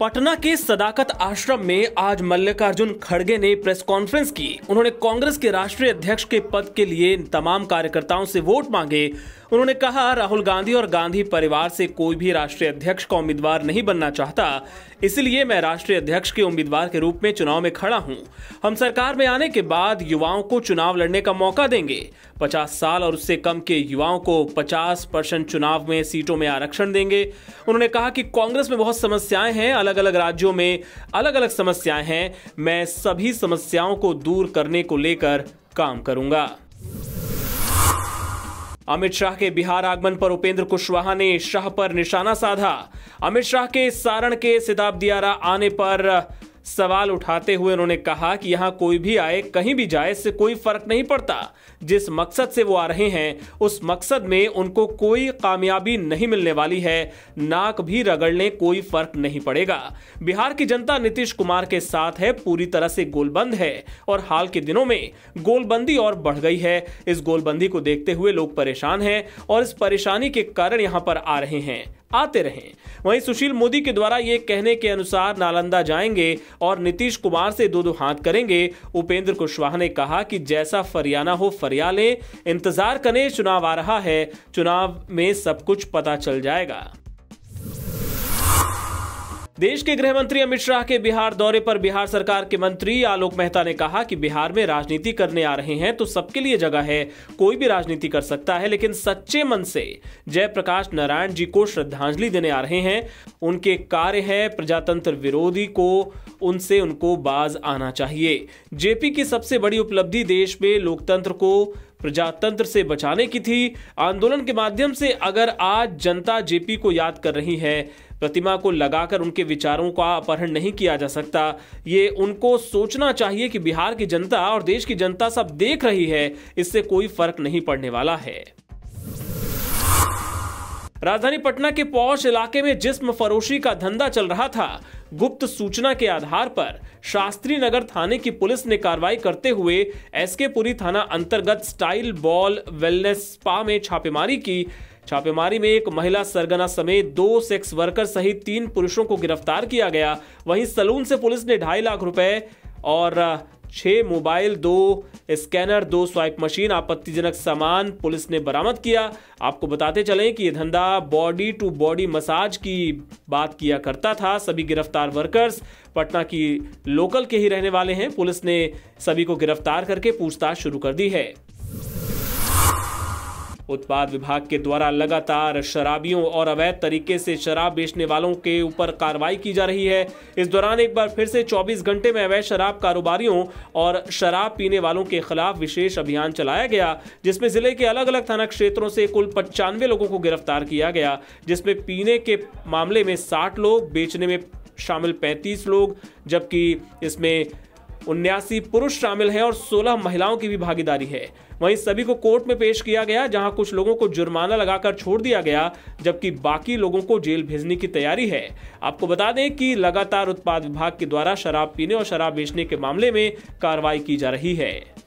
पटना के सदाकत आश्रम में आज मल्लिकार्जुन खड़गे ने प्रेस कॉन्फ्रेंस की उन्होंने कांग्रेस के राष्ट्रीय अध्यक्ष के पद के लिए तमाम कार्यकर्ताओं से वोट मांगे उन्होंने कहा राहुल गांधी और गांधी परिवार से कोई भी राष्ट्रीय अध्यक्ष का उम्मीदवार नहीं बनना चाहता इसलिए मैं राष्ट्रीय अध्यक्ष के उम्मीदवार के रूप में चुनाव में खड़ा हूँ हम सरकार में आने के बाद युवाओं को चुनाव लड़ने का मौका देंगे पचास साल और उससे कम के युवाओं को पचास परसेंट चुनाव में सीटों में आरक्षण देंगे उन्होंने कहा कि कांग्रेस में बहुत समस्याएं हैं अलग अलग राज्यों में अलग अलग समस्याएं हैं मैं सभी समस्याओं को दूर करने को लेकर काम करूंगा अमित शाह के बिहार आगमन पर उपेंद्र कुशवाहा ने शाह पर निशाना साधा अमित शाह के सारण के सिदाब दियारा आने पर सवाल उठाते हुए उन्होंने कहा कि यहाँ कोई भी आए कहीं भी जाए इससे कोई फर्क नहीं पड़ता जिस मकसद से वो आ रहे हैं उस मकसद में उनको कोई कामयाबी नहीं मिलने वाली है नाक भी रगड़ने कोई फर्क नहीं पड़ेगा बिहार की जनता नीतीश कुमार के साथ है पूरी तरह से गोलबंद है और हाल के दिनों में गोलबंदी और बढ़ गई है इस गोलबंदी को देखते हुए लोग परेशान हैं और इस परेशानी के कारण यहाँ पर आ रहे हैं आते रहें वहीं सुशील मोदी के द्वारा ये कहने के अनुसार नालंदा जाएंगे और नीतीश कुमार से दो दो हाथ करेंगे उपेंद्र कुशवाहा ने कहा कि जैसा फरियाना हो फरिया इंतजार करें चुनाव आ रहा है चुनाव में सब कुछ पता चल जाएगा देश के गृह मंत्री अमित शाह के बिहार दौरे पर बिहार सरकार के मंत्री आलोक मेहता ने कहा कि बिहार में राजनीति करने आ रहे हैं तो सबके लिए जगह है कोई भी राजनीति कर सकता है लेकिन सच्चे मन से जयप्रकाश नारायण जी को श्रद्धांजलि देने आ रहे हैं उनके कार्य है प्रजातंत्र विरोधी को उनसे उनको बाज आना चाहिए जेपी की सबसे बड़ी उपलब्धि देश में लोकतंत्र को प्रजातंत्र से बचाने की थी आंदोलन के माध्यम से अगर आज जनता जेपी को याद कर रही है प्रतिमा को लगाकर उनके विचारों का अपहरण नहीं किया जा सकता ये उनको सोचना चाहिए कि बिहार की जनता और देश की जनता सब देख रही है इससे कोई फर्क नहीं पड़ने वाला है राजधानी पटना के पौष इलाके में जिस्म फरोशी का धंधा चल रहा था गुप्त सूचना के आधार पर शास्त्री नगर थाने की पुलिस ने कार्रवाई करते हुए एसके पुरी थाना अंतर्गत स्टाइल बॉल वेलनेस स्पा में छापेमारी की छापेमारी में एक महिला सरगना समेत दो सेक्स वर्कर सहित तीन पुरुषों को गिरफ्तार किया गया वहीं सलून से पुलिस ने ढाई लाख रुपए और छः मोबाइल दो स्कैनर दो स्वाइप मशीन आपत्तिजनक सामान पुलिस ने बरामद किया आपको बताते चलें कि ये धंधा बॉडी टू बॉडी मसाज की बात किया करता था सभी गिरफ्तार वर्कर्स पटना की लोकल के ही रहने वाले हैं पुलिस ने सभी को गिरफ्तार करके पूछताछ शुरू कर दी है उत्पाद विभाग के द्वारा लगातार शराबियों और अवैध तरीके से शराब बेचने वालों के ऊपर कार्रवाई की जा रही है इस दौरान एक बार फिर से 24 घंटे में अवैध शराब कारोबारियों और शराब पीने वालों के खिलाफ विशेष अभियान चलाया गया जिसमें जिले के अलग अलग थाना क्षेत्रों से कुल पचानवे लोगों को गिरफ्तार किया गया जिसमें पीने के मामले में साठ लोग बेचने में शामिल 35 लोग जबकि इसमें उन्यासी पुरुष शामिल हैं और 16 महिलाओं की भी भागीदारी है वहीं सभी को कोर्ट में पेश किया गया जहां कुछ लोगों को जुर्माना लगाकर छोड़ दिया गया जबकि बाकी लोगों को जेल भेजने की तैयारी है आपको बता दें कि लगातार उत्पाद विभाग के द्वारा शराब पीने और शराब बेचने के मामले में कार्रवाई की जा रही है